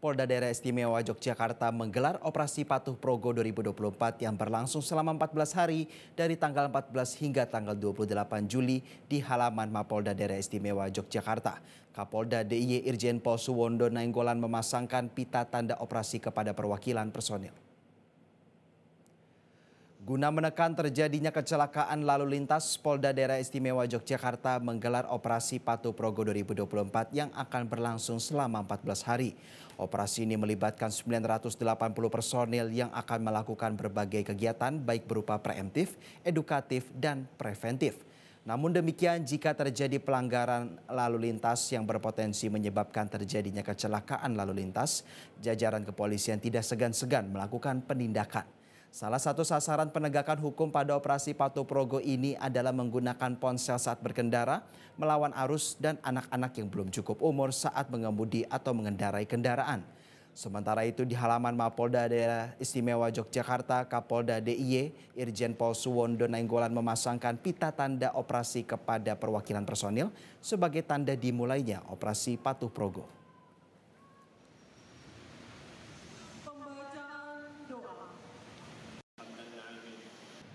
Polda Daerah Istimewa Yogyakarta menggelar operasi Patuh Progo 2024 yang berlangsung selama 14 hari dari tanggal 14 hingga tanggal 28 Juli di halaman Mapolda Daerah Istimewa Yogyakarta. Kapolda DIY Irjen Pol Suwondo Nainggolan memasangkan pita tanda operasi kepada perwakilan personil. Guna menekan terjadinya kecelakaan lalu lintas, Polda Daerah Istimewa Yogyakarta menggelar operasi Patu Progo 2024 yang akan berlangsung selama 14 hari. Operasi ini melibatkan 980 personil yang akan melakukan berbagai kegiatan baik berupa preemptif, edukatif, dan preventif. Namun demikian jika terjadi pelanggaran lalu lintas yang berpotensi menyebabkan terjadinya kecelakaan lalu lintas, jajaran kepolisian tidak segan-segan melakukan penindakan. Salah satu sasaran penegakan hukum pada operasi Patu Progo ini adalah menggunakan ponsel saat berkendara, melawan arus dan anak-anak yang belum cukup umur saat mengemudi atau mengendarai kendaraan. Sementara itu di halaman Mapolda Daerah Istimewa Yogyakarta, Kapolda DIY, Irjen Pol Suwondo Nainggolan memasangkan pita tanda operasi kepada perwakilan personil sebagai tanda dimulainya operasi Patuh Progo.